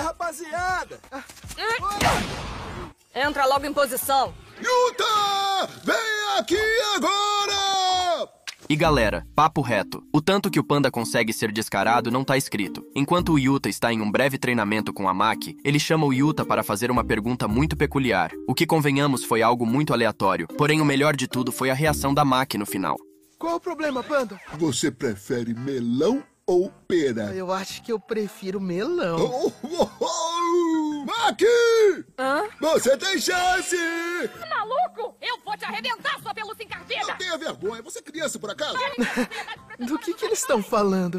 rapaziada! Hum? Entra logo em posição! Yuta! Vem aqui agora! E galera, papo reto. O tanto que o panda consegue ser descarado não tá escrito. Enquanto o Yuta está em um breve treinamento com a Maki, ele chama o Yuta para fazer uma pergunta muito peculiar. O que convenhamos foi algo muito aleatório, porém o melhor de tudo foi a reação da Maki no final. Qual o problema, panda? Você prefere melão ou pera? Eu acho que eu prefiro melão. Oh, oh, oh. oh. Mac! Hã? Você tem chance! Tá maluco! Eu vou te arrebentar, sua pelúcia encardida! Não tenha vergonha, você é criança por acaso? Do que, que eles estão falando?